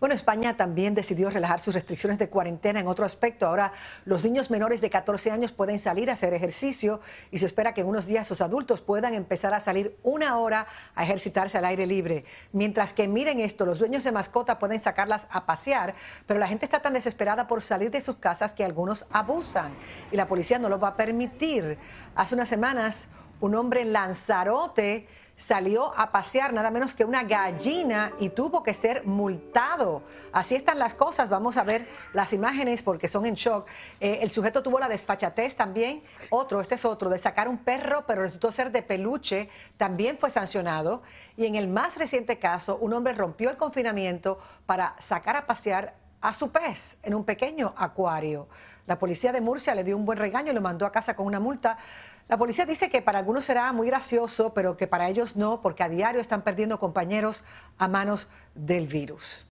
Bueno, España también decidió relajar sus restricciones de cuarentena en otro aspecto. Ahora los niños menores de 14 años pueden salir a hacer ejercicio y se espera que en unos días los adultos puedan empezar a salir una hora a ejercitarse al aire libre. Mientras que miren esto, los dueños de mascota pueden sacarlas a pasear, pero la gente está tan desesperada por salir de sus casas que algunos abusan y la policía no lo va a permitir. Hace unas semanas un hombre en Lanzarote salió a pasear nada menos que una gallina y tuvo que ser multado. Así están las cosas. Vamos a ver las imágenes porque son en shock. Eh, el sujeto tuvo la desfachatez también. Otro, este es otro, de sacar un perro, pero resultó ser de peluche. También fue sancionado. Y en el más reciente caso, un hombre rompió el confinamiento para sacar a pasear a su pez en un pequeño acuario. La policía de Murcia le dio un buen regaño y lo mandó a casa con una multa. La policía dice que para algunos será muy gracioso, pero que para ellos no, porque a diario están perdiendo compañeros a manos del virus.